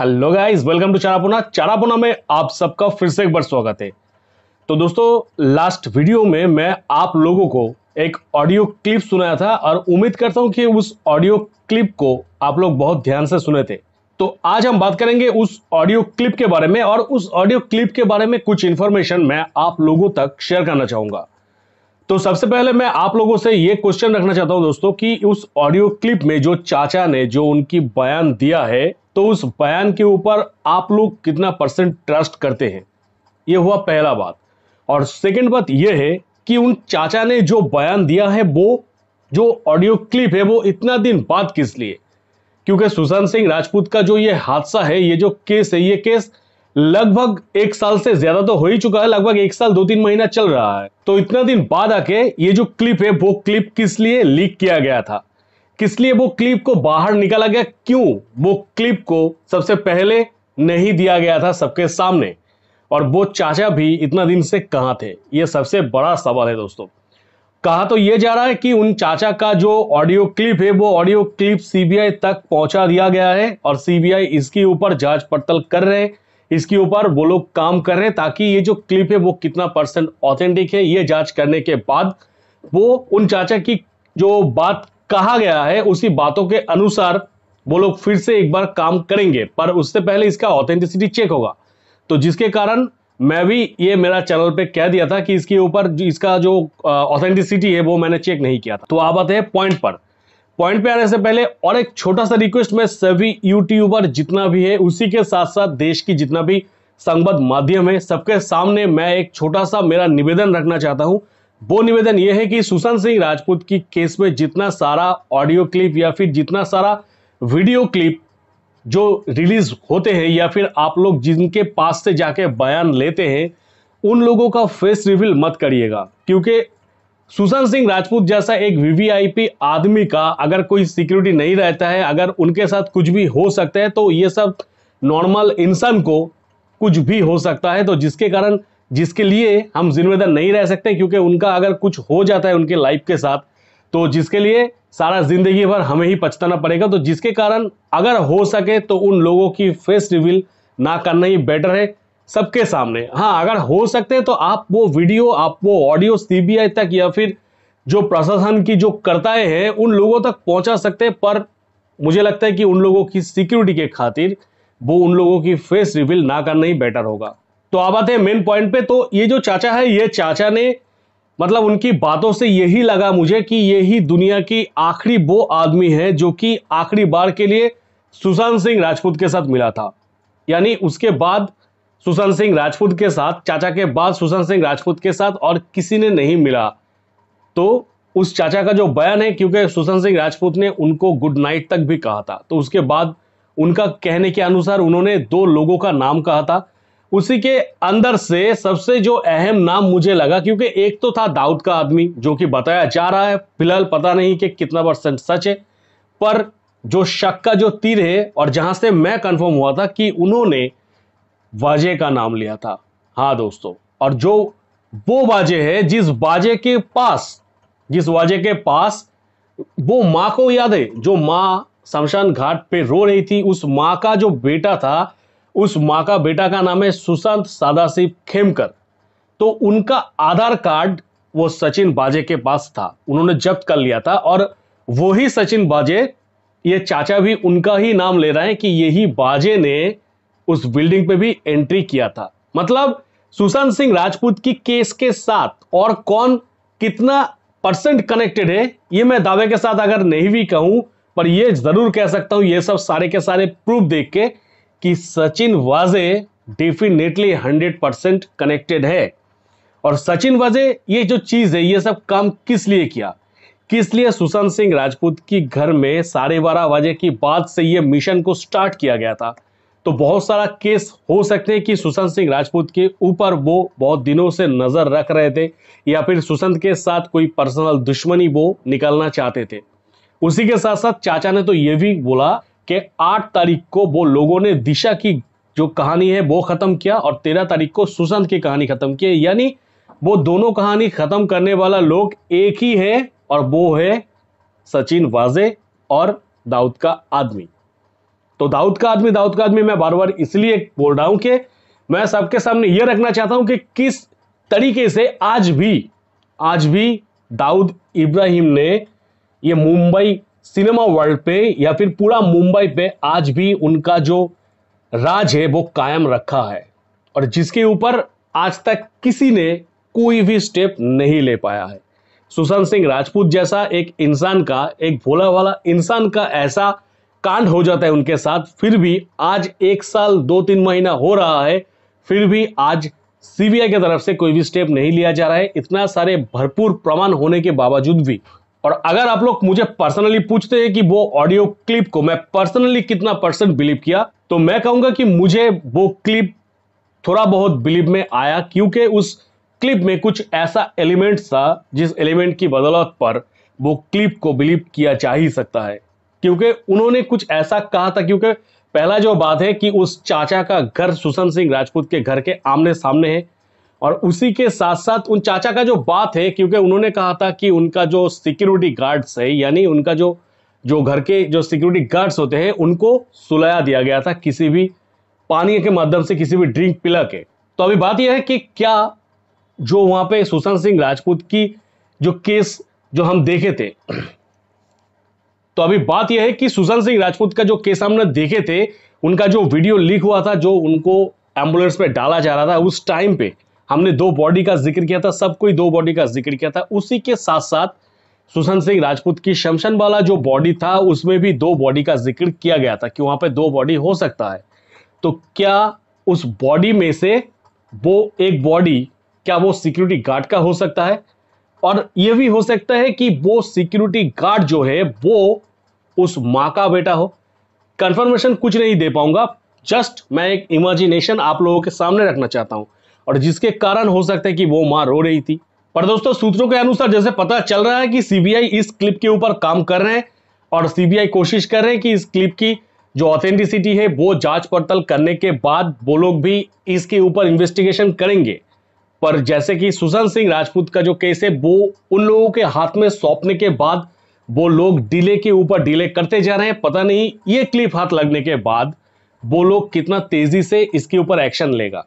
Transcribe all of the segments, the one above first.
hello guys welcome to चारापुना चारापुना में आप सबका फिर से एक बार स्वागत है तो दोस्तों लास्ट वीडियो में मैं आप लोगों को एक ऑडियो क्लिप सुनाया था और उम्मीद करता हूं कि उस ऑडियो क्लिप को आप लोग बहुत ध्यान से सुने थे तो आज हम बात करेंगे उस ऑडियो क्लिप के बारे में और उस ऑडियो क्लिप के बारे में कुछ इन्फॉर्मेशन मैं आप लोगों तक शेयर करना चाहूँगा तो सबसे पहले मैं आप लोगों से ये क्वेश्चन रखना चाहता हूं दोस्तों कि उस ऑडियो क्लिप में जो चाचा ने जो उनकी बयान दिया है तो उस बयान के ऊपर आप लोग कितना परसेंट ट्रस्ट करते हैं ये हुआ पहला बात और सेकंड बात यह है कि उन चाचा ने जो बयान दिया है वो जो ऑडियो क्लिप है वो इतना दिन बाद किस लिए क्योंकि सुशांत सिंह राजपूत का जो ये हादसा है ये जो केस है ये केस लगभग एक साल से ज्यादा तो हो ही चुका है लगभग एक साल दो तीन महीना चल रहा है तो इतना दिन बाद आके ये जो क्लिप है वो क्लिप किस लिए लीक किया गया था किस लिए वो क्लिप को बाहर निकाला गया क्यों वो क्लिप को सबसे पहले नहीं दिया गया था सबके सामने और वो चाचा भी इतना दिन से कहाँ थे ये सबसे बड़ा सवाल है दोस्तों कहा तो ये जा रहा है कि उन चाचा का जो ऑडियो क्लिप है वो ऑडियो क्लिप सीबीआई तक पहुंचा दिया गया है और सीबीआई इसके ऊपर जांच पड़ताल कर रहे हैं इसके ऊपर वो लोग काम कर रहे हैं ताकि ये जो क्लिप है वो कितना परसेंट ऑथेंटिक है ये जांच करने के बाद वो उन चाचा की जो बात कहा गया है उसी बातों के अनुसार वो लोग फिर से एक बार काम करेंगे पर उससे पहले इसका ऑथेंटिसिटी चेक होगा तो जिसके कारण मैं भी ये मेरा चैनल पे कह दिया था कि इसके ऊपर इसका जो ऑथेंटिसिटी है वो मैंने चेक नहीं किया था तो आप आते हैं पॉइंट पर पॉइंट पे आने से पहले और एक छोटा सा रिक्वेस्ट मैं सभी यूट्यूबर जितना भी है उसी के साथ साथ देश की जितना भी संबद्ध माध्यम है सबके सामने मैं एक छोटा सा मेरा निवेदन रखना चाहता हूँ वो निवेदन ये है कि सुशांत सिंह राजपूत की केस में जितना सारा ऑडियो क्लिप या फिर जितना सारा वीडियो क्लिप जो रिलीज होते हैं या फिर आप लोग जिनके पास से जाके बयान लेते हैं उन लोगों का फेस रिवील मत करिएगा क्योंकि सुशांत सिंह राजपूत जैसा एक वीवीआईपी आदमी का अगर कोई सिक्योरिटी नहीं रहता है अगर उनके साथ कुछ भी हो सकता है तो ये सब नॉर्मल इंसान को कुछ भी हो सकता है तो जिसके कारण जिसके लिए हम जिम्मेदार नहीं रह सकते क्योंकि उनका अगर कुछ हो जाता है उनके लाइफ के साथ तो जिसके लिए सारा जिंदगी भर हमें ही पछताना पड़ेगा तो जिसके कारण अगर हो सके तो उन लोगों की फेस रिविल ना करना ही बेटर है सबके सामने हाँ अगर हो सकते हैं तो आप वो वीडियो आप वो ऑडियो सीबीआई तक या फिर जो प्रशासन की जो करताए हैं उन लोगों तक पहुंचा सकते हैं पर मुझे लगता है कि उन लोगों की सिक्योरिटी के खातिर वो उन लोगों की फेस रिवील ना करना ही बेटर होगा तो आप आते हैं मेन पॉइंट पे तो ये जो चाचा है ये चाचा ने मतलब उनकी बातों से यही लगा मुझे कि यही दुनिया की आखिरी वो आदमी है जो कि आखिरी बार के लिए सुशांत सिंह राजपूत के साथ मिला था यानी उसके बाद सुशांत सिंह राजपूत के साथ चाचा के बाद सुशांत सिंह राजपूत के साथ और किसी ने नहीं मिला तो उस चाचा का जो बयान है क्योंकि सुशांत सिंह राजपूत ने उनको गुड नाइट तक भी कहा था तो उसके बाद उनका कहने के अनुसार उन्होंने दो लोगों का नाम कहा था उसी के अंदर से सबसे जो अहम नाम मुझे लगा क्योंकि एक तो था दाऊद का आदमी जो कि बताया जा रहा है फिलहाल पता नहीं कि कितना परसेंट सच है पर जो शक का जो तीर है और जहां से मैं कंफर्म हुआ था कि उन्होंने बाजे का नाम लिया था हाँ दोस्तों और जो वो बाजे है जिस बाजे के पास जिस बाजे के पास वो माँ को याद है जो माँ शमशान घाट पे रो रही थी उस माँ का जो बेटा था उस माँ का बेटा का नाम है सुशांत सादाशिव खेमकर तो उनका आधार कार्ड वो सचिन बाजे के पास था उन्होंने जब्त कर लिया था और वही सचिन बाजे ये चाचा भी उनका ही नाम ले रहे हैं कि यही बाजे ने उस बिल्डिंग पे भी एंट्री किया था मतलब सुशांत सिंह राजपूत की केस के साथ और कौन कितना परसेंट कनेक्टेड है ये मैं दावे के साथ अगर नहीं भी कहूं पर यह जरूर कह सकता हूं ये सब सारे के सारे प्रूफ देख के कि सचिन वाजे डेफिनेटली हंड्रेड परसेंट कनेक्टेड है और सचिन वाजे ये जो चीज है ये सब काम किस लिए किया किस लिए सुशांत सिंह राजपूत की घर में साढ़े बारह बजे की बात से ये मिशन को स्टार्ट किया गया था तो बहुत सारा केस हो सकते हैं कि सुशांत सिंह राजपूत के ऊपर वो बहुत दिनों से नज़र रख रहे थे या फिर सुशांत के साथ कोई पर्सनल दुश्मनी वो निकालना चाहते थे उसी के साथ साथ चाचा ने तो ये भी बोला कि आठ तारीख को वो लोगों ने दिशा की जो कहानी है वो ख़त्म किया और तेरह तारीख को सुशांत की कहानी ख़त्म की यानी वो दोनों कहानी ख़त्म करने वाला लोग एक ही है और वो है सचिन वाजे और दाऊद का आदमी तो दाऊद का आदमी दाऊद का आदमी मैं बार बार इसलिए बोल रहा हूं कि मैं सबके सामने यह रखना चाहता हूं कि किस तरीके से आज भी आज भी दाऊद इब्राहिम ने ये मुंबई सिनेमा वर्ल्ड पे या फिर पूरा मुंबई पे आज भी उनका जो राज है वो कायम रखा है और जिसके ऊपर आज तक किसी ने कोई भी स्टेप नहीं ले पाया है सुशांत सिंह राजपूत जैसा एक इंसान का एक भोला वाला इंसान का ऐसा कांड हो जाता है उनके साथ फिर भी आज एक साल दो तीन महीना हो रहा है फिर भी आज सीबीआई की तरफ से कोई भी स्टेप नहीं लिया जा रहा है इतना सारे भरपूर प्रमाण होने के बावजूद भी और अगर आप लोग मुझे पर्सनली पूछते हैं कि वो ऑडियो क्लिप को मैं पर्सनली कितना परसेंट बिलीव किया तो मैं कहूंगा कि मुझे वो क्लिप थोड़ा बहुत बिलीव में आया क्योंकि उस क्लिप में कुछ ऐसा एलिमेंट था जिस एलिमेंट की बदौलत पर वो क्लिप को बिलीव किया जा ही सकता है क्योंकि उन्होंने कुछ ऐसा कहा था क्योंकि पहला जो बात है कि उस चाचा का घर सुशांत सिंह राजपूत के घर के आमने सामने है और उसी के साथ साथ उन चाचा का जो बात है क्योंकि उन्होंने कहा था कि उनका जो सिक्योरिटी गार्ड्स है यानी उनका जो जो घर के जो सिक्योरिटी गार्ड्स होते हैं उनको सुलाया दिया गया था किसी भी पानी के माध्यम से किसी भी ड्रिंक पिला के तो अभी बात यह है कि क्या जो वहाँ पे सुशांत सिंह राजपूत की जो केस जो हम देखे थे तो अभी बात यह है कि सुशांत सिंह राजपूत का जो केस हमने देखे थे उनका जो वीडियो लीक हुआ था जो उनको एम्बुलेंस पे डाला जा रहा था उस टाइम पे हमने दो बॉडी का जिक्र किया था सब कोई दो बॉडी का जिक्र किया था उसी के साथ साथ सुशांत सिंह राजपूत की शमशन वाला जो बॉडी था उसमें भी दो बॉडी का जिक्र किया गया था कि वहां पर दो बॉडी हो सकता है तो क्या उस बॉडी में से वो एक बॉडी क्या वो सिक्योरिटी गार्ड का हो सकता है और यह भी हो सकता है कि वो सिक्योरिटी गार्ड जो है वो उस माँ का बेटा हो कंफर्मेशन कुछ नहीं दे पाऊंगा जस्ट मैं एक इमेजिनेशन आप लोगों के सामने रखना चाहता हूँ और जिसके कारण हो सकता है कि वो माँ रो रही थी पर दोस्तों सूत्रों के अनुसार जैसे पता चल रहा है कि सीबीआई इस क्लिप के ऊपर काम कर रहे हैं और सीबीआई कोशिश कर रहे हैं कि इस क्लिप की जो ऑथेंटिसिटी है वो जांच पड़ताल करने के बाद वो लोग भी इसके ऊपर इन्वेस्टिगेशन करेंगे पर जैसे कि सुशांत सिंह राजपूत का जो केस है वो उन लोगों के हाथ में सौंपने के बाद वो लोग डिले के ऊपर डिले करते जा रहे हैं पता नहीं ये क्लिप हाथ लगने के बाद वो लोग कितना तेजी से इसके ऊपर एक्शन लेगा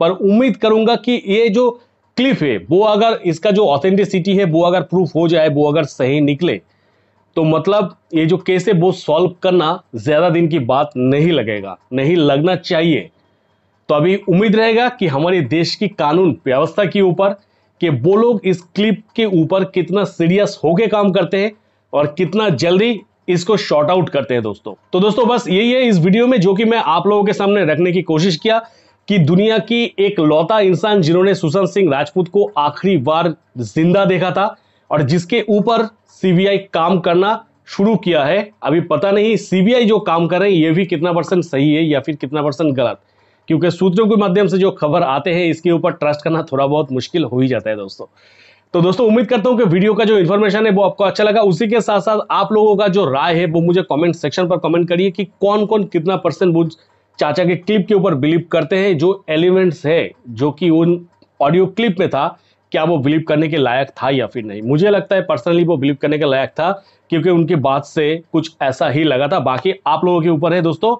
पर उम्मीद करूंगा कि ये जो क्लिप है वो अगर इसका जो ऑथेंटिसिटी है वो अगर प्रूफ हो जाए वो अगर सही निकले तो मतलब ये जो केस है वो सॉल्व करना ज़्यादा दिन की बात नहीं लगेगा नहीं लगना चाहिए तो अभी उम्मीद रहेगा कि हमारे देश की कानून व्यवस्था के ऊपर कि वो लोग इस क्लिप के ऊपर कितना सीरियस होके काम करते हैं और कितना जल्दी इसको शॉर्ट आउट करते हैं दोस्तों तो दोस्तों बस यही है इस वीडियो में जो कि मैं आप लोगों के सामने रखने की कोशिश किया कि दुनिया की एक लौता इंसान जिन्होंने सुशांत सिंह राजपूत को आखिरी बार जिंदा देखा था और जिसके ऊपर सीबीआई काम करना शुरू किया है अभी पता नहीं सीबीआई जो काम कर रहे हैं ये भी कितना परसेंट सही है या फिर कितना परसेंट गलत क्योंकि सूत्रों के माध्यम से जो खबर आते हैं इसके ऊपर ट्रस्ट करना थोड़ा बहुत मुश्किल हो ही जाता है दोस्तों तो दोस्तों उम्मीद करता हूँ कि वीडियो का जो इन्फॉर्मेशन है वो आपको अच्छा लगा उसी के साथ साथ आप लोगों का जो राय है वो मुझे कमेंट सेक्शन पर कमेंट करिए कि कौन कौन कितना परसेंट वो चाचा के क्लिप के ऊपर बिलीव करते हैं जो एलिमेंट्स है जो कि उन ऑडियो क्लिप में था क्या वो बिलीव करने के लायक था या फिर नहीं मुझे लगता है पर्सनली वो बिलीव करने के लायक था क्योंकि उनकी बात से कुछ ऐसा ही लगा था बाकी आप लोगों के ऊपर है दोस्तों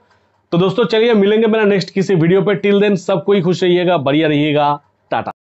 तो दोस्तों चलिए मिलेंगे मेरा नेक्स्ट किसी वीडियो पे टिल देन सब कोई खुश रहिएगा बढ़िया रहिएगा